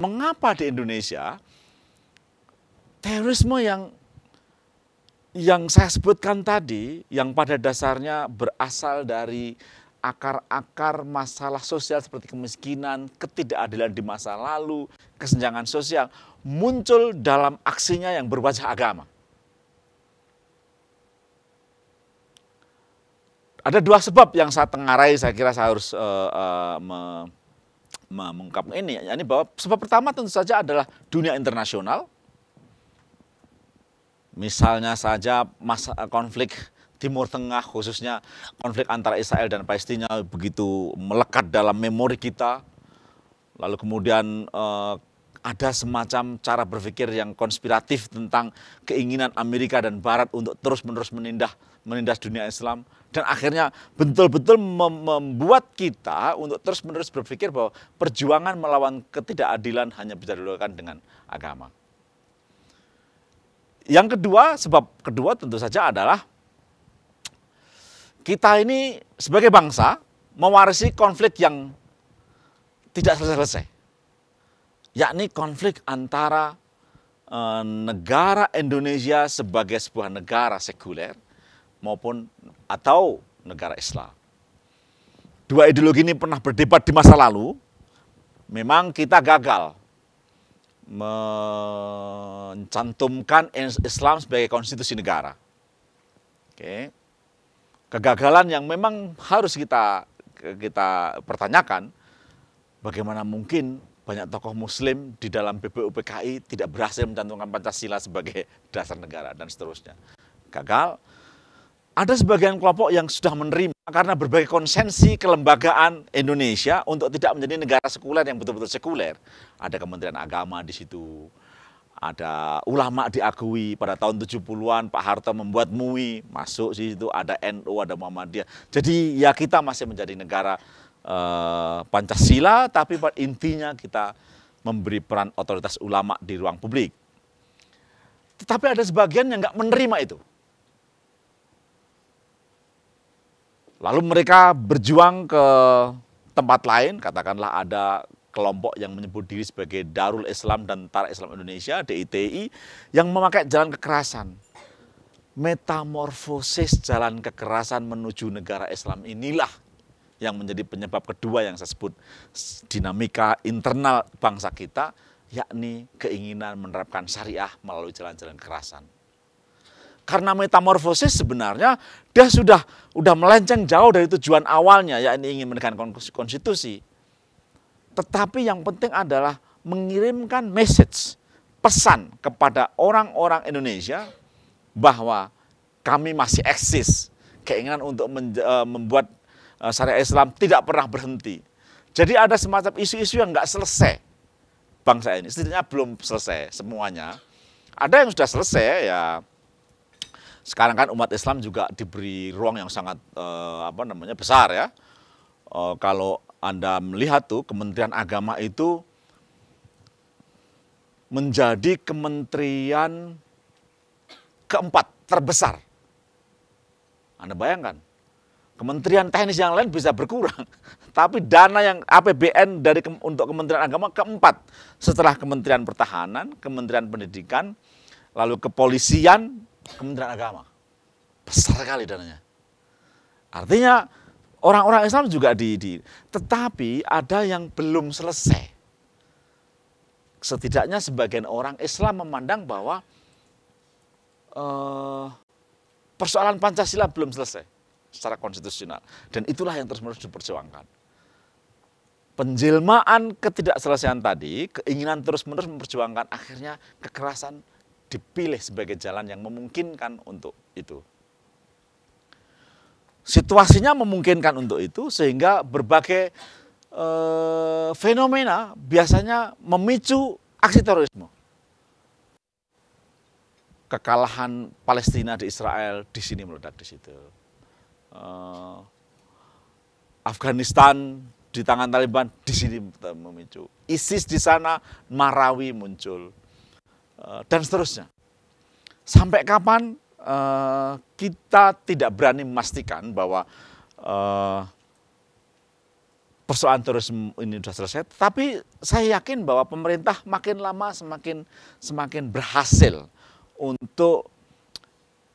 mengapa di Indonesia terorisme yang yang saya sebutkan tadi yang pada dasarnya berasal dari akar-akar masalah sosial seperti kemiskinan, ketidakadilan di masa lalu, kesenjangan sosial muncul dalam aksinya yang berwajah agama. Ada dua sebab yang saya tengarai, saya kira saya harus uh, uh, mengungkap ini, yakni bahwa sebab pertama tentu saja adalah dunia internasional. Misalnya saja masa eh, konflik Timur Tengah khususnya konflik antara Israel dan Palestina begitu melekat dalam memori kita. Lalu kemudian eh, ada semacam cara berpikir yang konspiratif tentang keinginan Amerika dan Barat untuk terus-menerus menindah menindas dunia Islam dan akhirnya betul-betul membuat kita untuk terus-menerus berpikir bahwa perjuangan melawan ketidakadilan hanya bisa dilakukan dengan agama. Yang kedua, sebab kedua tentu saja adalah kita ini sebagai bangsa mewarisi konflik yang tidak selesai-selesai. Yakni konflik antara eh, negara Indonesia sebagai sebuah negara sekuler maupun atau negara Islam. Dua ideologi ini pernah berdebat di masa lalu. Memang kita gagal mencantumkan Islam sebagai konstitusi negara. Oke. Kegagalan yang memang harus kita kita pertanyakan bagaimana mungkin banyak tokoh muslim di dalam BPUPKI tidak berhasil mencantumkan Pancasila sebagai dasar negara dan seterusnya. Gagal ada sebagian kelompok yang sudah menerima karena berbagai konsensi kelembagaan Indonesia untuk tidak menjadi negara sekuler yang betul-betul sekuler. Ada Kementerian Agama di situ, ada ulama diakui pada tahun 70-an Pak Harto membuat MUI masuk di situ ada NU ada Muhammadiyah. Jadi ya kita masih menjadi negara eh, Pancasila tapi intinya kita memberi peran otoritas ulama di ruang publik. Tetapi ada sebagian yang nggak menerima itu. Lalu mereka berjuang ke tempat lain, katakanlah ada kelompok yang menyebut diri sebagai Darul Islam dan Tara Islam Indonesia, DITI, yang memakai jalan kekerasan. Metamorfosis jalan kekerasan menuju negara Islam inilah yang menjadi penyebab kedua yang saya sebut dinamika internal bangsa kita, yakni keinginan menerapkan syariah melalui jalan-jalan kekerasan. Karena metamorfosis sebenarnya dia sudah udah melenceng jauh dari tujuan awalnya yakni ingin menekan konstitusi. Tetapi yang penting adalah mengirimkan message, pesan kepada orang-orang Indonesia bahwa kami masih eksis. Keinginan untuk eh, membuat eh, syariah Islam tidak pernah berhenti. Jadi ada semacam isu-isu yang nggak selesai bangsa ini. Setidaknya belum selesai semuanya. Ada yang sudah selesai ya sekarang kan umat Islam juga diberi ruang yang sangat uh, apa namanya besar ya. Uh, kalau Anda melihat tuh Kementerian Agama itu menjadi kementerian keempat terbesar. Anda bayangkan, kementerian teknis yang lain bisa berkurang, tapi dana yang APBN dari untuk Kementerian Agama keempat setelah Kementerian Pertahanan, Kementerian Pendidikan, lalu kepolisian, Kementerian Agama. Besar sekali dananya. Artinya orang-orang Islam juga di, di tetapi ada yang belum selesai. Setidaknya sebagian orang Islam memandang bahwa uh, persoalan Pancasila belum selesai secara konstitusional dan itulah yang terus-menerus diperjuangkan. Penjelmaan ketidakselesaian tadi, keinginan terus-menerus memperjuangkan akhirnya kekerasan dipilih sebagai jalan yang memungkinkan untuk itu. Situasinya memungkinkan untuk itu sehingga berbagai e, fenomena biasanya memicu aksi terorisme. Kekalahan Palestina di Israel di sini meledak di situ. E, Afghanistan di tangan Taliban di sini memicu. ISIS di sana Marawi muncul Eh, dan seterusnya. Sampai kapan eh, kita tidak berani memastikan bahwa eh, persoalan terorisme ini sudah selesai, tapi saya yakin bahwa pemerintah makin lama semakin semakin berhasil untuk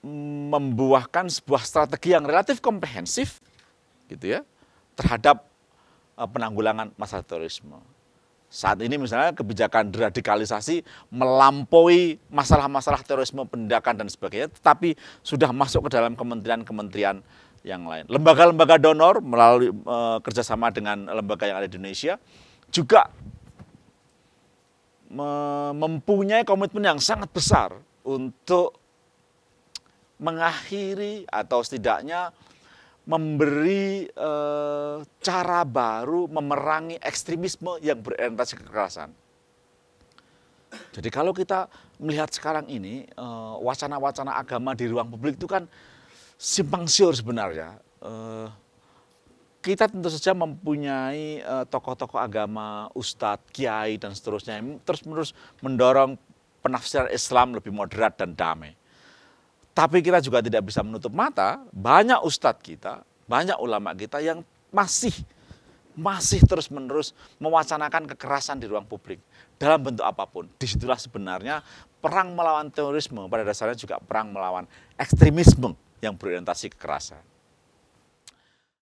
membuahkan sebuah strategi yang relatif komprehensif gitu ya terhadap penanggulangan masalah terorisme. Saat ini misalnya kebijakan deradikalisasi melampaui masalah-masalah terorisme, pendakan dan sebagainya, tetapi sudah masuk ke dalam kementerian-kementerian yang lain. Lembaga-lembaga donor melalui e, kerjasama dengan lembaga yang ada di Indonesia juga me mempunyai komitmen yang sangat besar untuk mengakhiri atau setidaknya memberi e, cara baru memerangi ekstremisme yang berorientasi kekerasan. Jadi kalau kita melihat sekarang ini wacana eh, wacana-wacana agama di ruang publik itu kan simpang siur sebenarnya. E, kita tentu saja mempunyai tokoh-tokoh agama, ustadz, kiai dan seterusnya terus-menerus mendorong penafsiran Islam lebih moderat dan damai. Tapi kita juga tidak bisa menutup mata, banyak ustadz kita, banyak ulama kita yang masih masih terus-menerus mewacanakan kekerasan di ruang publik dalam bentuk apapun. Disitulah sebenarnya perang melawan terorisme pada dasarnya juga perang melawan ekstremisme yang berorientasi kekerasan.